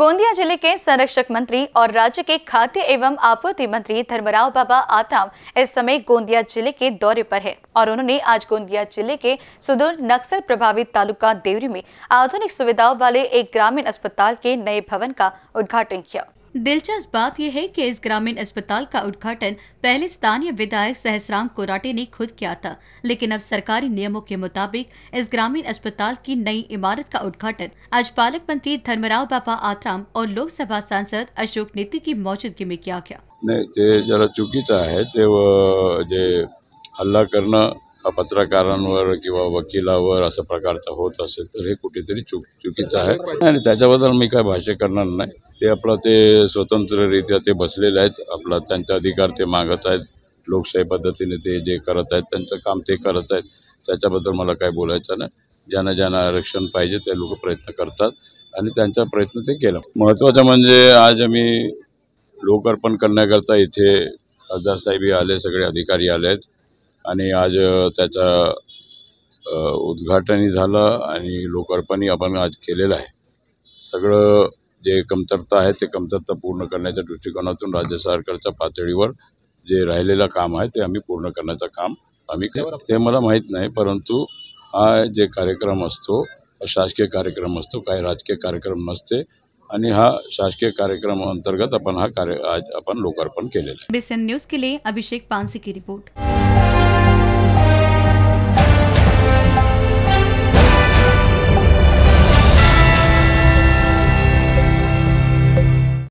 गोंदिया जिले के संरक्षक मंत्री और राज्य के खाद्य एवं आपूर्ति मंत्री धर्मराव बाबा आताम इस समय गोंदिया जिले के दौरे पर है और उन्होंने आज गोंदिया जिले के सुदूर नक्सल प्रभावित तालुका देवरी में आधुनिक सुविधाओं वाले एक ग्रामीण अस्पताल के नए भवन का उद्घाटन किया दिलचस्प बात यह है कि इस ग्रामीण अस्पताल का उद्घाटन पहले स्थानीय विधायक सहसराम कोराटे ने खुद किया था लेकिन अब सरकारी नियमों के मुताबिक इस ग्रामीण अस्पताल की नई इमारत का उद्घाटन आज पालक मंत्री धर्मराव बाबा आतराम और लोकसभा सांसद अशोक नेती की मौजूदगी में किया गया जरा चुकीचं हल्ला करना पत्रकारांवर किंवा वकिलावर असं प्रकारचा होत असेल तर हे कुठेतरी चुक चुकीचं आहे आणि त्याच्याबद्दल मी काय भाष्य करणार नाही ते आपलं ते स्वतंत्ररित्या ते बसलेले आहेत आपला त्यांचा अधिकार ते मागत आहेत लोकशाही पद्धतीने ते जे करत आहेत त्यांचं काम ते करत आहेत त्याच्याबद्दल मला काय बोलायचं नाही ज्यांना ज्यांना आरक्षण पाहिजे ते लोक प्रयत्न करतात आणि त्यांचा प्रयत्न ते केला महत्त्वाचं म्हणजे आज आम्ही लोकार्पण करण्याकरता इथे खासदार साहेबही आले सगळे अधिकारी आले आहेत आणि आज त्याचा उद्घाटनही झालं आणि लोकार्पणही आपण आज केलेलं आहे सगळं जे कमतरता आहे ते कमतरता पूर्ण करण्याच्या दृष्टिकोनातून राज्य सरकारच्या पातळीवर जे राहिलेलं काम आहे ते आम्ही पूर्ण करण्याचं काम आम्ही ते मला माहीत नाही परंतु हा जे कार्यक्रम असतो शासकीय कार्यक्रम असतो काही राजकीय कार्यक्रम नसते आणि हा शासकीय कार्यक्रम अंतर्गत आपण हा कार्य आज आपण लोकार्पण केलेला आहे एन न्यूज के लिए अभिषेक पानसे की रिपोर्ट